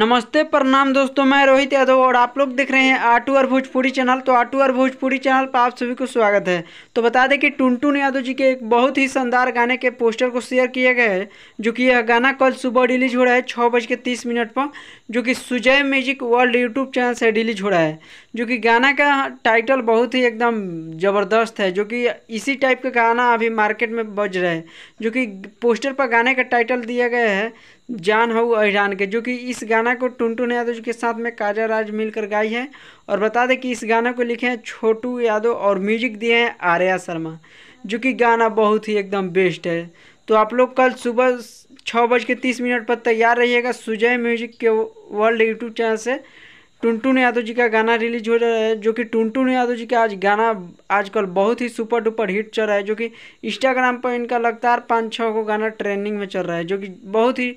नमस्ते प्रणाम दोस्तों मैं रोहित यादव और आप लोग देख रहे हैं आटू और भोजपुरी चैनल तो आटू और भोजपुरी चैनल पर आप सभी को स्वागत है तो बता दें कि टुनटुन यादव जी के एक बहुत ही शानदार गाने के पोस्टर को शेयर किया गया है जो कि यह गाना कल सुबह रिलीज हो रहा है छः बज के तीस मिनट पर जो कि Sujay music world YouTube channel से रिलीज हो रहा है जो कि गाना का टाइटल बहुत ही एकदम ज़बरदस्त है जो कि इसी टाइप का गाना अभी मार्केट में बज रहा है जो कि पोस्टर पर गाने का टाइटल दिया गया है जान हो अहिरान के जो कि इस गाना को टुनटुन यादव जी के साथ में काजा राज मिलकर गाई है और बता दें कि इस गाना को लिखे हैं छोटू यादव और म्यूजिक दिए हैं आर्या शर्मा जो कि गाना बहुत ही एकदम बेस्ट है तो आप लोग कल सुबह छः बज के तीस मिनट पर तैयार रहिएगा सुजय म्यूजिक के वर्ल्ड यूट्यूब चैनल से टुनटुन यादव जी का गाना रिलीज हो रहा है जो कि टुनटुन यादव जी का आज गाना आजकल बहुत ही सुपर डुपर हिट चल रहा है जो कि इंस्टाग्राम पर इनका लगातार पाँच छः को गाना ट्रेंडिंग में चल रहा है जो कि बहुत ही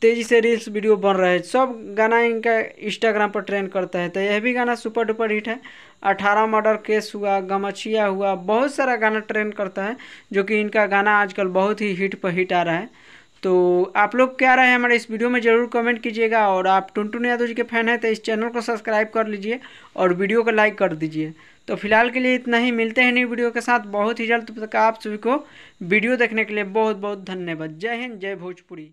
तेज़ी से रील्स वीडियो बन रहा है सब गाना इनका इंस्टाग्राम पर ट्रेंड करता है तो यह भी गाना सुपर डुपर हिट है अठारह मर्डर केस हुआ गमछिया हुआ बहुत सारा गाना ट्रेंड करता है जो कि इनका गाना आजकल बहुत ही हिट पर हिट आ रहा है तो आप लोग क्या रहे हैं हमारे इस वीडियो में ज़रूर कमेंट कीजिएगा और आप टुनटुन यादव जी के फैन हैं तो इस चैनल को सब्सक्राइब कर लीजिए और वीडियो को लाइक कर दीजिए तो फिलहाल के लिए इतना ही मिलते हैं न्यू वीडियो के साथ बहुत ही जल्द तक आप सभी को वीडियो देखने के लिए बहुत बहुत धन्यवाद जय हिंद जय भोजपुरी